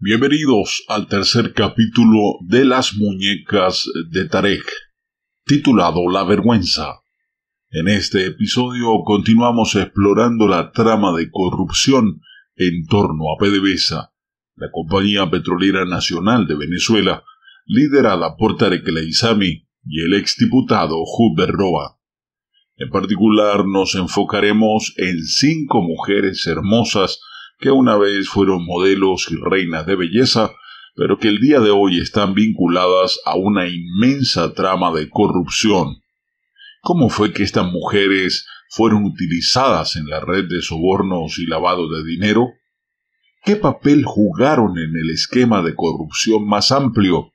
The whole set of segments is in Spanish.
Bienvenidos al tercer capítulo de Las Muñecas de Tarek, titulado La Vergüenza. En este episodio continuamos explorando la trama de corrupción en torno a PDVSA, la Compañía Petrolera Nacional de Venezuela, liderada por Tarek Leizami y el exdiputado Hubert Roa. En particular nos enfocaremos en cinco mujeres hermosas que una vez fueron modelos y reinas de belleza, pero que el día de hoy están vinculadas a una inmensa trama de corrupción. ¿Cómo fue que estas mujeres fueron utilizadas en la red de sobornos y lavado de dinero? ¿Qué papel jugaron en el esquema de corrupción más amplio?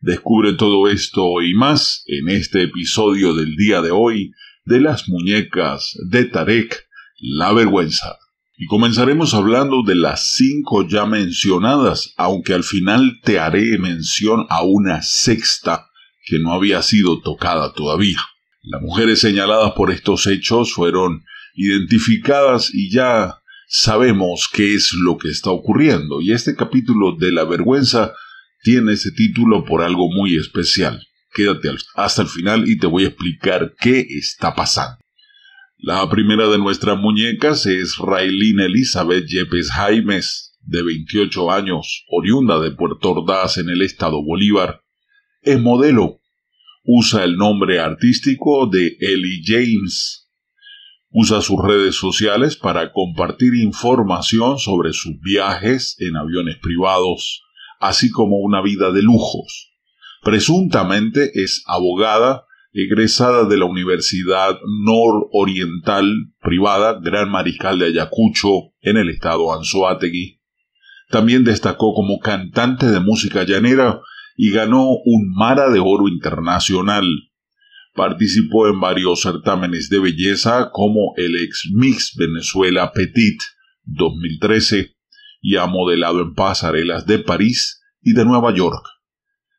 Descubre todo esto y más en este episodio del día de hoy de las muñecas de Tarek La Vergüenza. Y comenzaremos hablando de las cinco ya mencionadas, aunque al final te haré mención a una sexta que no había sido tocada todavía. Las mujeres señaladas por estos hechos fueron identificadas y ya sabemos qué es lo que está ocurriendo. Y este capítulo de la vergüenza tiene ese título por algo muy especial. Quédate hasta el final y te voy a explicar qué está pasando. La primera de nuestras muñecas es Railín Elizabeth Yepes Jaimes, de 28 años, oriunda de Puerto Ordaz en el estado Bolívar. Es modelo. Usa el nombre artístico de Ellie James. Usa sus redes sociales para compartir información sobre sus viajes en aviones privados, así como una vida de lujos. Presuntamente es abogada egresada de la Universidad Nororiental Privada Gran Mariscal de Ayacucho en el estado Anzoátegui. También destacó como cantante de música llanera y ganó un Mara de Oro Internacional. Participó en varios certámenes de belleza como el ex Mix Venezuela Petit 2013 y ha modelado en pasarelas de París y de Nueva York.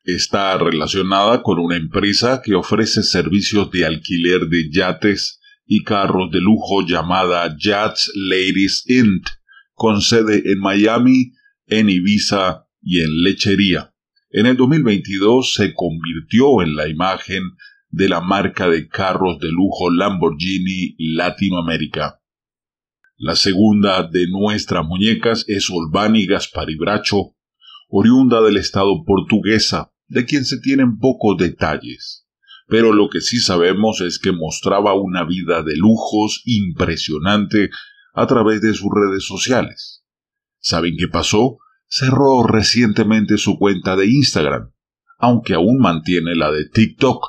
Está relacionada con una empresa que ofrece servicios de alquiler de yates y carros de lujo llamada Yachts Ladies Int, con sede en Miami, en Ibiza y en Lechería. En el 2022 se convirtió en la imagen de la marca de carros de lujo Lamborghini Latinoamérica. La segunda de nuestras muñecas es Gaspari Bracho, oriunda del estado portuguesa, de quien se tienen pocos detalles, pero lo que sí sabemos es que mostraba una vida de lujos impresionante a través de sus redes sociales. ¿Saben qué pasó? Cerró recientemente su cuenta de Instagram, aunque aún mantiene la de TikTok.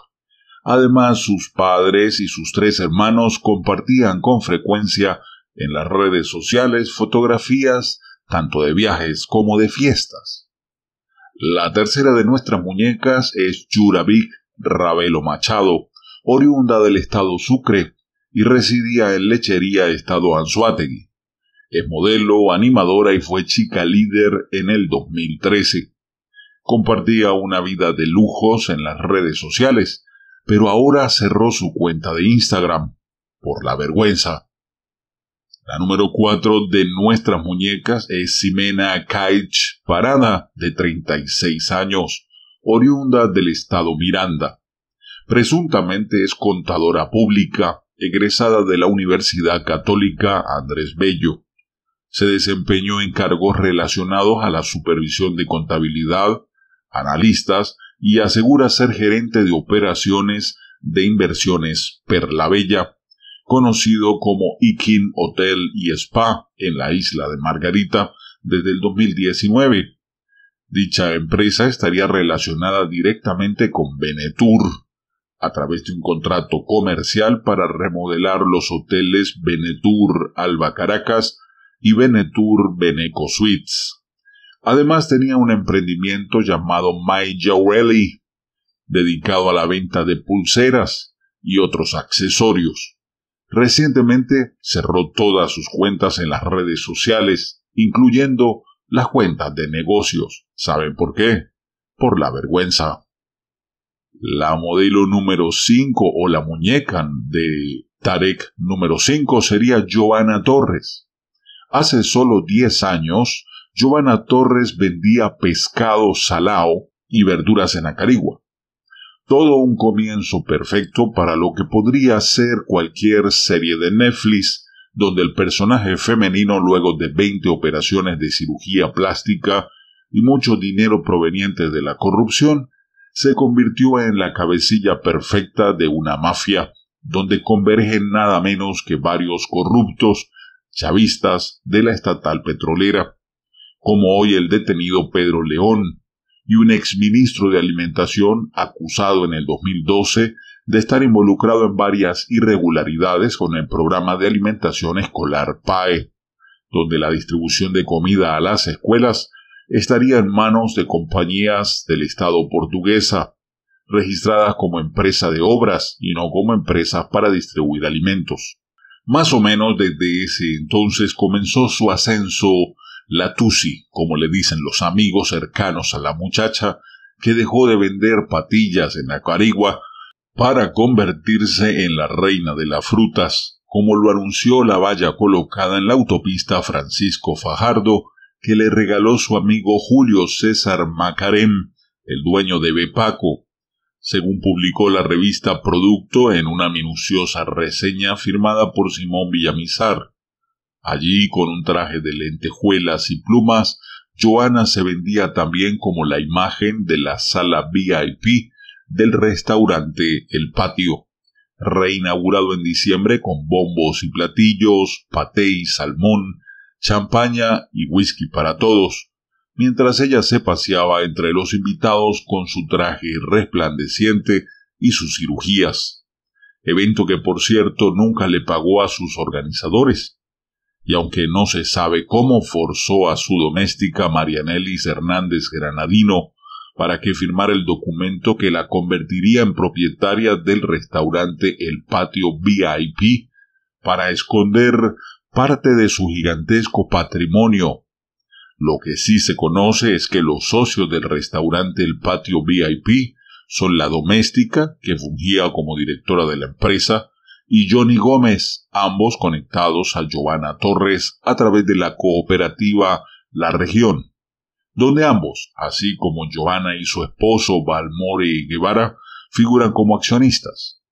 Además, sus padres y sus tres hermanos compartían con frecuencia en las redes sociales fotografías tanto de viajes como de fiestas. La tercera de nuestras muñecas es Yurabik Ravelo Machado, oriunda del estado Sucre y residía en Lechería, estado Anzuategui. Es modelo, animadora y fue chica líder en el 2013. Compartía una vida de lujos en las redes sociales, pero ahora cerró su cuenta de Instagram por la vergüenza. La número cuatro de nuestras muñecas es Ximena Caich Parada, de 36 años, oriunda del estado Miranda. Presuntamente es contadora pública, egresada de la Universidad Católica Andrés Bello. Se desempeñó en cargos relacionados a la supervisión de contabilidad, analistas y asegura ser gerente de operaciones de inversiones Perla Bella conocido como Ikin Hotel y Spa en la isla de Margarita desde el 2019. Dicha empresa estaría relacionada directamente con Benetur a través de un contrato comercial para remodelar los hoteles Benetur Alba Caracas y Benetur Beneco Suites. Además tenía un emprendimiento llamado My Jewelry, dedicado a la venta de pulseras y otros accesorios. Recientemente cerró todas sus cuentas en las redes sociales, incluyendo las cuentas de negocios. ¿Saben por qué? Por la vergüenza. La modelo número 5 o la muñeca de Tarek número 5 sería Joana Torres. Hace solo 10 años, Giovanna Torres vendía pescado salao y verduras en Acarigua todo un comienzo perfecto para lo que podría ser cualquier serie de Netflix, donde el personaje femenino luego de veinte operaciones de cirugía plástica y mucho dinero proveniente de la corrupción, se convirtió en la cabecilla perfecta de una mafia, donde convergen nada menos que varios corruptos chavistas de la estatal petrolera, como hoy el detenido Pedro León, y un ex ministro de Alimentación acusado en el 2012 de estar involucrado en varias irregularidades con el programa de alimentación escolar PAE, donde la distribución de comida a las escuelas estaría en manos de compañías del Estado portuguesa, registradas como empresa de obras y no como empresas para distribuir alimentos. Más o menos desde ese entonces comenzó su ascenso la Tusi, como le dicen los amigos cercanos a la muchacha, que dejó de vender patillas en Acarigua para convertirse en la reina de las frutas, como lo anunció la valla colocada en la autopista Francisco Fajardo, que le regaló su amigo Julio César Macarem, el dueño de Bepaco, según publicó la revista Producto en una minuciosa reseña firmada por Simón Villamizar. Allí, con un traje de lentejuelas y plumas, Joana se vendía también como la imagen de la sala VIP del restaurante El Patio, reinaugurado en diciembre con bombos y platillos, paté y salmón, champaña y whisky para todos, mientras ella se paseaba entre los invitados con su traje resplandeciente y sus cirugías, evento que por cierto nunca le pagó a sus organizadores, y aunque no se sabe cómo forzó a su doméstica Marianelis Hernández Granadino para que firmara el documento que la convertiría en propietaria del restaurante El Patio VIP para esconder parte de su gigantesco patrimonio. Lo que sí se conoce es que los socios del restaurante El Patio VIP son la doméstica, que fungía como directora de la empresa, y Johnny Gómez, ambos conectados a Giovanna Torres a través de la cooperativa La Región, donde ambos, así como Giovanna y su esposo Balmore Guevara, figuran como accionistas.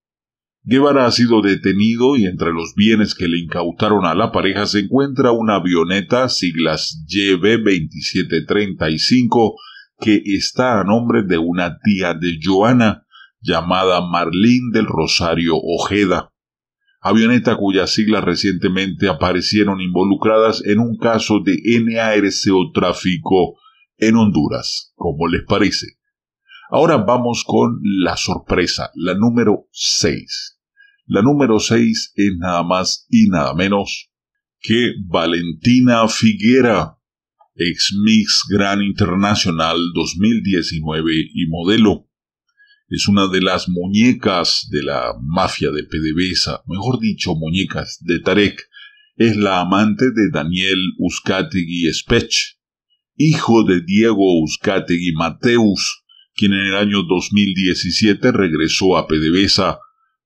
Guevara ha sido detenido y entre los bienes que le incautaron a la pareja se encuentra una avioneta siglas YB2735 que está a nombre de una tía de Joana llamada Marlín del Rosario Ojeda avioneta cuyas siglas recientemente aparecieron involucradas en un caso de NARCO tráfico en Honduras, como les parece. Ahora vamos con la sorpresa, la número 6. La número 6 es nada más y nada menos que Valentina Figuera, ex Mix Gran Internacional 2019 y modelo es una de las muñecas de la mafia de Pedevesa, mejor dicho, muñecas de Tarek. Es la amante de Daniel Uzcategui Spech, hijo de Diego Uzcategui Mateus, quien en el año 2017 regresó a PDVSA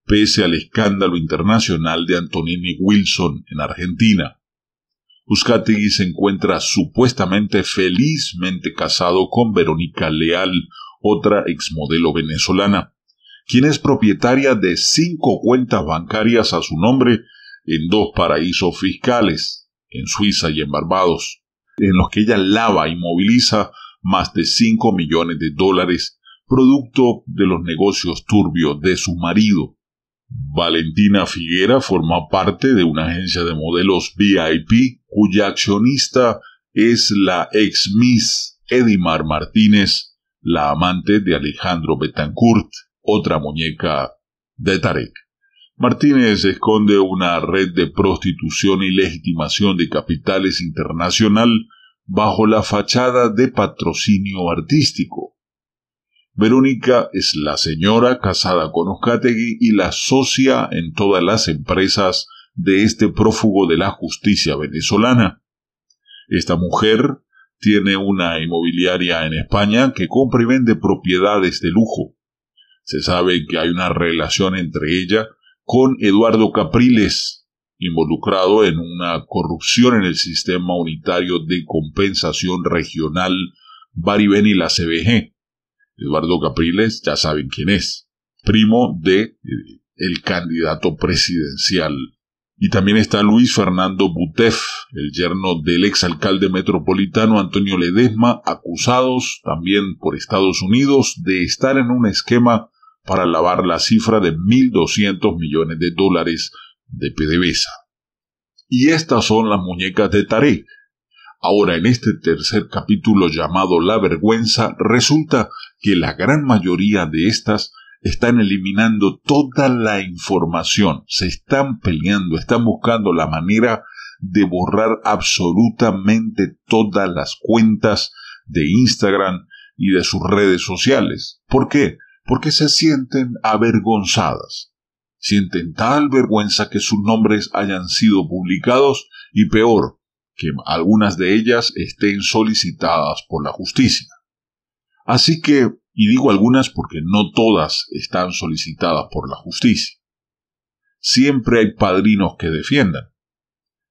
pese al escándalo internacional de Antonini Wilson en Argentina. Uzcategui se encuentra supuestamente felizmente casado con Verónica Leal, otra exmodelo venezolana, quien es propietaria de cinco cuentas bancarias a su nombre en dos paraísos fiscales, en Suiza y en Barbados, en los que ella lava y moviliza más de 5 millones de dólares, producto de los negocios turbios de su marido. Valentina Figuera forma parte de una agencia de modelos VIP cuya accionista es la ex Miss Edimar Martínez, la amante de Alejandro Betancourt, otra muñeca de Tarek. Martínez esconde una red de prostitución y legitimación de capitales internacional bajo la fachada de patrocinio artístico. Verónica es la señora casada con Uzcategui y la socia en todas las empresas de este prófugo de la justicia venezolana. Esta mujer tiene una inmobiliaria en España que compra y vende propiedades de lujo. Se sabe que hay una relación entre ella con Eduardo Capriles, involucrado en una corrupción en el sistema unitario de compensación regional Baribeni y la CBG. Eduardo Capriles, ya saben quién es, primo de eh, el candidato presidencial y también está Luis Fernando Butef, el yerno del exalcalde metropolitano Antonio Ledesma, acusados también por Estados Unidos de estar en un esquema para lavar la cifra de 1.200 millones de dólares de PDVSA. Y estas son las muñecas de Taré. Ahora, en este tercer capítulo llamado La vergüenza, resulta que la gran mayoría de estas están eliminando toda la información, se están peleando, están buscando la manera de borrar absolutamente todas las cuentas de Instagram y de sus redes sociales. ¿Por qué? Porque se sienten avergonzadas. Sienten tal vergüenza que sus nombres hayan sido publicados y peor, que algunas de ellas estén solicitadas por la justicia. Así que y digo algunas porque no todas están solicitadas por la justicia. Siempre hay padrinos que defiendan.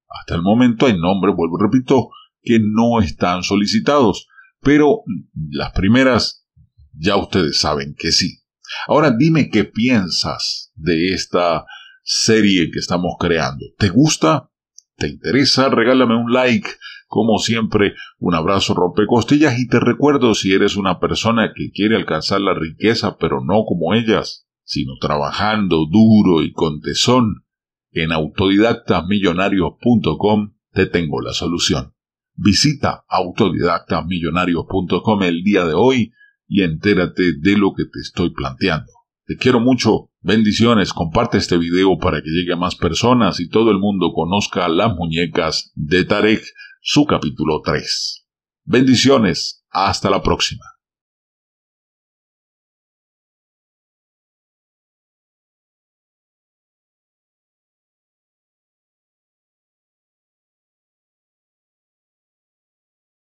Hasta el momento hay nombres, vuelvo y repito, que no están solicitados, pero las primeras ya ustedes saben que sí. Ahora dime qué piensas de esta serie que estamos creando. ¿Te gusta? ¿Te interesa? Regálame un like, como siempre, un abrazo rompecostillas y te recuerdo si eres una persona que quiere alcanzar la riqueza, pero no como ellas, sino trabajando duro y con tesón, en autodidactasmillonarios.com te tengo la solución. Visita autodidactasmillonarios.com el día de hoy y entérate de lo que te estoy planteando. Te quiero mucho, bendiciones, comparte este video para que llegue a más personas y todo el mundo conozca las muñecas de Tarek su capítulo 3. Bendiciones, hasta la próxima.